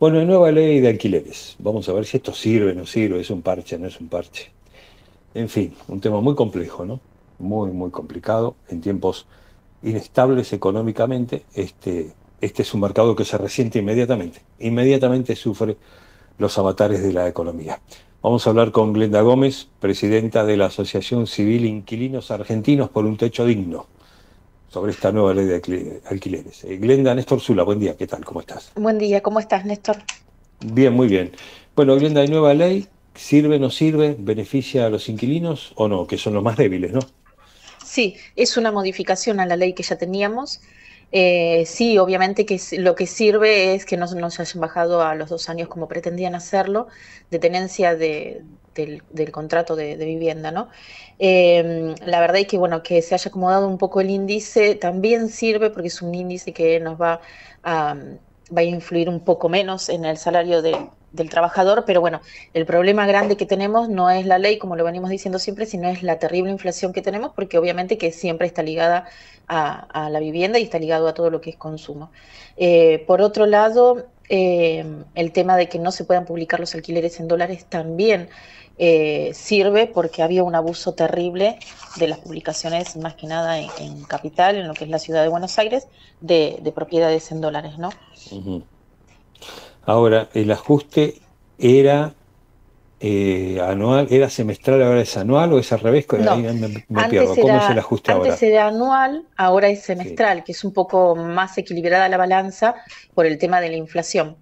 Bueno, nueva ley de alquileres. Vamos a ver si esto sirve, no sirve, es un parche, no es un parche. En fin, un tema muy complejo, ¿no? Muy, muy complicado. En tiempos inestables económicamente, este, este es un mercado que se resiente inmediatamente. Inmediatamente sufre los avatares de la economía. Vamos a hablar con Glenda Gómez, presidenta de la Asociación Civil Inquilinos Argentinos por un Techo Digno sobre esta nueva ley de alquileres. Eh, Glenda Néstor Zula, buen día, ¿qué tal? ¿Cómo estás? Buen día, ¿cómo estás, Néstor? Bien, muy bien. Bueno, Glenda, ¿hay nueva ley? ¿Sirve, o no sirve? ¿Beneficia a los inquilinos o no? Que son los más débiles, ¿no? Sí, es una modificación a la ley que ya teníamos eh, sí, obviamente que lo que sirve es que no, se hayan bajado a los dos años como pretendían hacerlo, de tenencia del, contrato de, vivienda, ¿no? Em, la verdad es que, bueno, que se haya acomodado un poco el índice también sirve porque es un índice que nos va va a influir un poco menos en el salario de, del trabajador, pero bueno, el problema grande que tenemos no es la ley, como lo venimos diciendo siempre, sino es la terrible inflación que tenemos, porque obviamente que siempre está ligada a, la vivienda y está ligado a todo lo que es consumo. Eh, por otro lado, eh, el tema de que no se puedan publicar los alquileres en dólares también eh, sirve porque había un abuso terrible de las publicaciones, más que nada en, capital, en lo que es la ciudad de Buenos Aires, de, propiedades en dólares, ¿no? Ahora, el ajuste era eh, anual, era semestral, ahora es anual o es al revés, no. ¿Cómo es el ajuste anual, ahora es semestral, que es un poco más equilibrada la balanza por el tema de la inflación.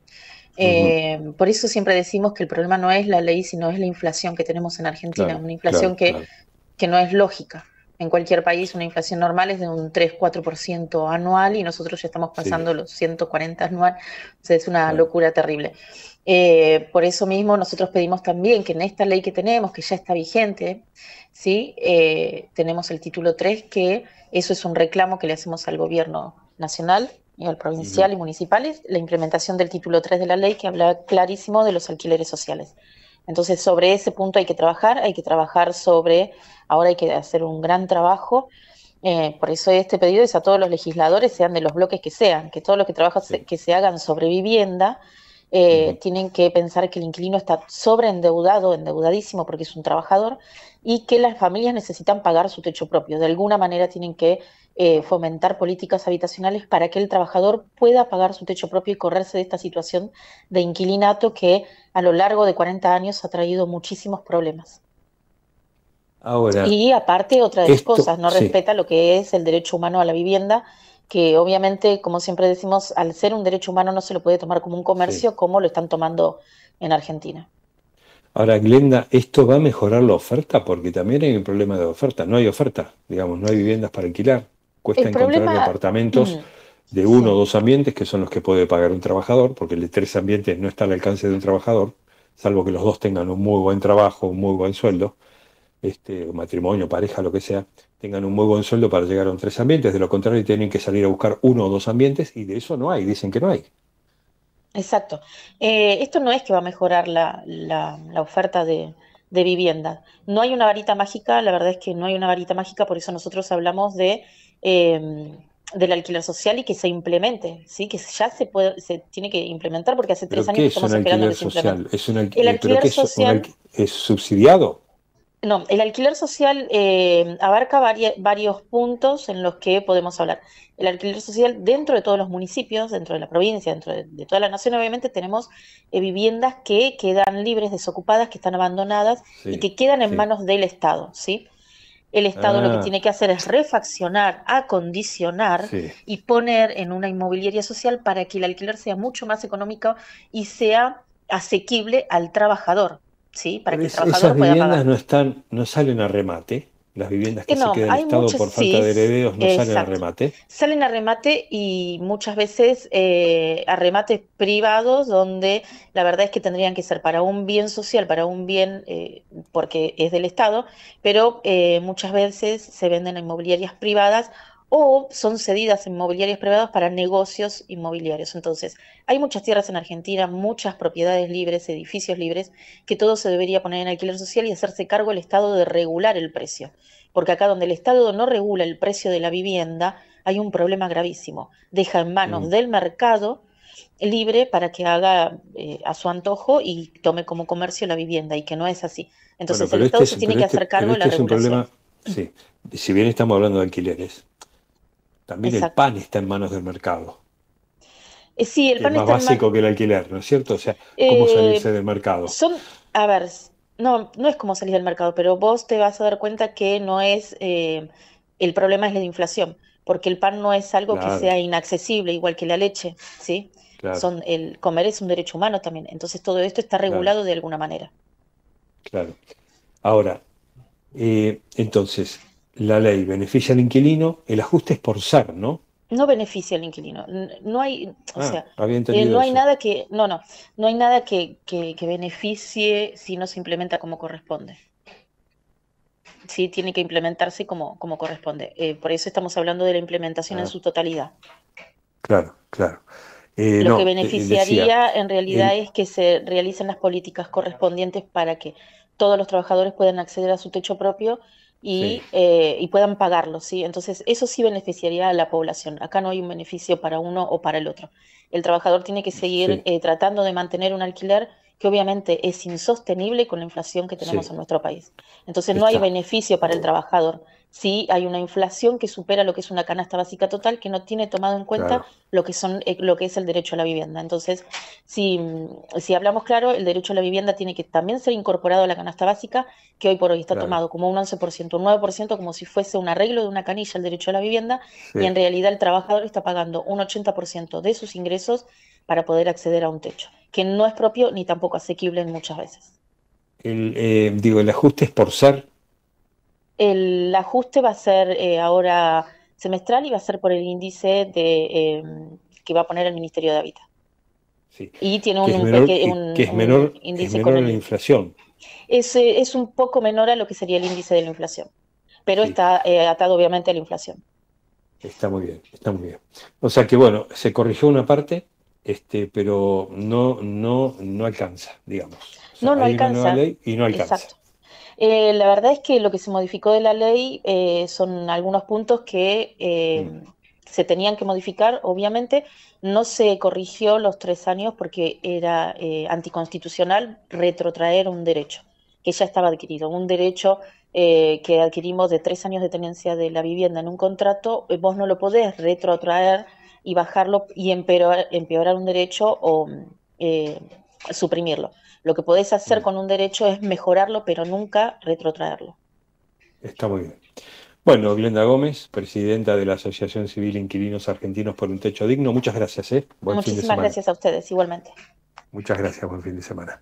Eh, por eso siempre decimos que el problema no es la ley, sino es la inflación que tenemos en Argentina, una inflación que no es lógica en cualquier país una inflación normal es de un 3-4% anual y nosotros ya estamos pasando los 140 anual, es una locura terrible. Eh, por eso mismo nosotros pedimos también que en esta ley que tenemos, que ya está vigente, ¿sí? Eh, tenemos el título 3, que eso es un reclamo que le hacemos al gobierno nacional y al provincial y municipales, la implementación del título 3 de la ley que habla clarísimo de los alquileres sociales. Entonces, sobre ese punto hay que trabajar, hay que trabajar sobre, ahora hay que hacer un gran trabajo. Eh, por eso este pedido es a todos los legisladores, sean de los bloques que sean, que todos los que trabajan, que se hagan sobre vivienda, eh, tienen que pensar que el inquilino está sobreendeudado, endeudadísimo porque es un trabajador, y que las familias necesitan pagar su techo propio. De alguna manera tienen que eh, fomentar políticas habitacionales para que el trabajador pueda pagar su techo propio y correrse de esta situación de inquilinato que a lo largo de 40 años ha traído muchísimos problemas. y aparte, otra de las cosas, no respeta lo que es el derecho humano a la vivienda que obviamente, como siempre decimos, al ser un derecho humano no se lo puede tomar como un comercio como lo están tomando en Argentina. Ahora, Glenda, ¿esto va a mejorar la oferta? Porque también hay un problema de oferta. No hay oferta, digamos, no hay viviendas para alquilar. Cuesta encontrar departamentos mm. de uno o dos ambientes, que son los que puede pagar un trabajador, porque el de tres ambientes no está al alcance de un trabajador, salvo que los dos tengan un muy buen trabajo, un muy buen sueldo este, matrimonio, pareja, lo que sea, tengan un muy buen sueldo para llegar a un tres ambientes, de lo contrario tienen que salir a buscar uno o dos ambientes y de eso no hay, dicen que no hay. Exacto. Eh, esto no es que va a mejorar la, la, oferta de, vivienda. No hay una varita mágica, la verdad es que no hay una varita mágica, por eso nosotros hablamos de... Em, del alquiler social y que se implemente, ¿sí? que ya se se tiene que implementar porque hace tres años que estamos esperando ¿Es alquiler social? ¿Es, un eh, alquiler, social, es subsidiado? no, el alquiler social eh, abarca varios puntos en los que podemos hablar. El alquiler social dentro de todos los municipios, dentro de la provincia, dentro de, toda la nación, obviamente tenemos eh, viviendas que quedan libres, desocupadas, que están abandonadas y que quedan en manos del Estado, ¿sí? El Estado lo que ah. tiene que hacer es refaccionar, acondicionar y poner en una inmobiliaria social para que el alquiler sea mucho más económico y sea asequible al trabajador. Para esas viviendas no están, no salen a remate. Las viviendas que se quedan en Estado por falta de herederos no salen a remate. Salen a remate y muchas veces eh, a remates privados donde la verdad es que tendrían que ser para un bien social, para un bien eh, porque es del Estado, pero eh, muchas veces se venden a inmobiliarias privadas o son cedidas en mobiliarios privados para negocios inmobiliarios. Entonces, hay muchas tierras en Argentina, muchas propiedades libres, edificios libres, que todo se debería poner en alquiler social y hacerse cargo el Estado de regular el precio. Porque acá donde el Estado no regula el precio de la vivienda, hay un problema gravísimo. Deja en manos mm. del mercado libre para que haga eh, a su antojo y tome como comercio la vivienda, y que no es así. Entonces, el este Estado se tiene que este hacer cargo de la este un Problema, sí, si bien estamos hablando de alquileres, también el pan está en manos del mercado. Eh, sí, el pan es más básico que el alquiler, ¿no es cierto? O sea, ¿cómo eh, salirse del mercado? Son, a ver, no, no es cómo salir del mercado, pero vos te vas a dar cuenta que no es, eh, el problema es la inflación, porque el pan no es algo que sea inaccesible, igual que la leche, ¿sí? Son, el comer es un derecho humano también, entonces todo esto está regulado de alguna manera. Claro. Ahora, entonces, la ley beneficia al inquilino, el ajuste es por SAR, ¿no? No beneficia al inquilino. No hay, o ah, sea, eh, no hay nada que, no, no, no hay nada que, que, beneficie si no se implementa como corresponde sí tiene que implementarse como, como corresponde. Eh, por eso estamos hablando de la implementación en ah. su totalidad. Claro, claro. Eh, Lo que beneficiaría en realidad es que se realicen las políticas correspondientes para que todos los trabajadores puedan acceder a su techo propio y, eh, y, puedan pagarlo, ¿sí? Entonces, eso sí beneficiaría a la población. Acá no hay un beneficio para uno o para el otro. El trabajador tiene que seguir eh, tratando de mantener un alquiler que obviamente es insostenible con la inflación que tenemos en nuestro país. Entonces no hay beneficio para el trabajador si hay una inflación que supera lo que es una canasta básica total que no tiene tomado en cuenta lo, que son, eh, lo que es el derecho a la vivienda. Entonces, si, hablamos claro, el derecho a la vivienda tiene que también ser incorporado a la canasta básica que hoy por hoy está tomado como un 11%, un 9% como si fuese un arreglo de una canilla el derecho a la vivienda y en realidad el trabajador está pagando un 80% de sus ingresos para poder acceder a un techo, que no es propio ni tampoco asequible en muchas veces. El, eh, digo, ¿el ajuste es por ser? El ajuste va a ser eh, ahora semestral y va a ser por el índice de, eh, que va a poner el Ministerio de Hábitat. Sí. Y tiene un, que menor, que, índice la inflación. Es, un poco menor a lo que sería el índice de la inflación, pero está atado obviamente a la inflación. Está muy bien, está muy bien. O sea que bueno, se corrigió una parte, este, pero no, no, no alcanza, digamos. no, no alcanza. y no alcanza. Exacto. Eh, la verdad es que lo que se modificó de la ley eh, son algunos puntos que eh, mm. se tenían que modificar. Obviamente no se corrigió los tres años porque era anticonstitucional retrotraer un derecho que ya estaba adquirido, un derecho que adquirimos de tres años de tenencia de la vivienda en un contrato, vos no lo podés retrotraer y bajarlo y empeorar, un derecho o eh, suprimirlo. Lo que podés hacer mm. con un derecho es mejorarlo, pero nunca retrotraerlo. Está muy bien. Bueno, Glenda Gómez, presidenta de la Asociación Civil Inquilinos Argentinos por un Techo Digno, muchas gracias. ¿eh? Buen Muchísimas fin de gracias a ustedes, igualmente. Muchas gracias, buen fin de semana.